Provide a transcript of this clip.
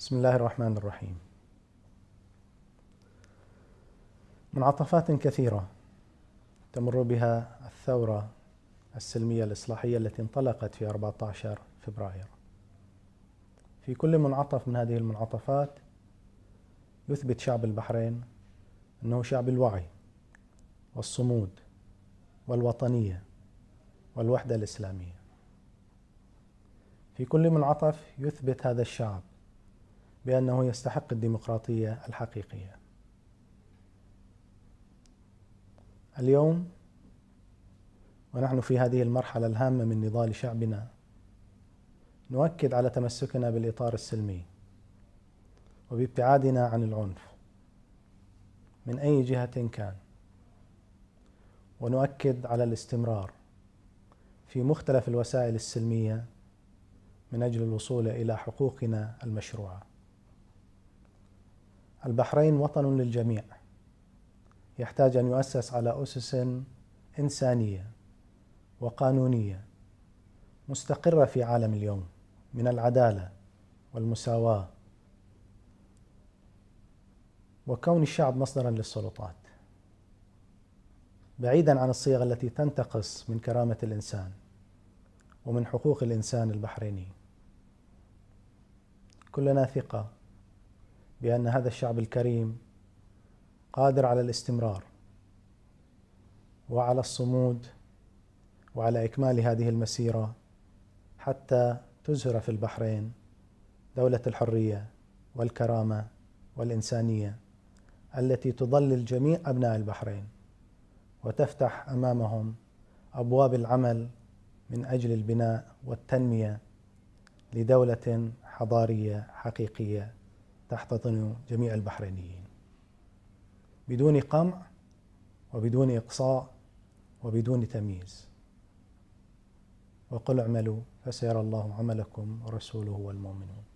بسم الله الرحمن الرحيم منعطفات كثيرة تمر بها الثورة السلمية الإصلاحية التي انطلقت في 14 فبراير في كل منعطف من هذه المنعطفات يثبت شعب البحرين أنه شعب الوعي والصمود والوطنية والوحدة الإسلامية في كل منعطف يثبت هذا الشعب بأنه يستحق الديمقراطية الحقيقية اليوم ونحن في هذه المرحلة الهامة من نضال شعبنا نؤكد على تمسكنا بالإطار السلمي وبابتعادنا عن العنف من أي جهة كان ونؤكد على الاستمرار في مختلف الوسائل السلمية من أجل الوصول إلى حقوقنا المشروعة البحرين وطن للجميع يحتاج ان يؤسس على اسس انسانيه وقانونيه مستقره في عالم اليوم من العداله والمساواه وكون الشعب مصدرا للسلطات بعيدا عن الصيغ التي تنتقص من كرامه الانسان ومن حقوق الانسان البحريني كلنا ثقه بان هذا الشعب الكريم قادر على الاستمرار وعلى الصمود وعلى اكمال هذه المسيره حتى تزهر في البحرين دوله الحريه والكرامه والانسانيه التي تظلل جميع ابناء البحرين وتفتح امامهم ابواب العمل من اجل البناء والتنميه لدوله حضاريه حقيقيه تحتضن جميع البحرينيين بدون قمع وبدون إقصاء وبدون تمييز وقل اعملوا فسيرى الله عملكم ورسوله والمؤمنون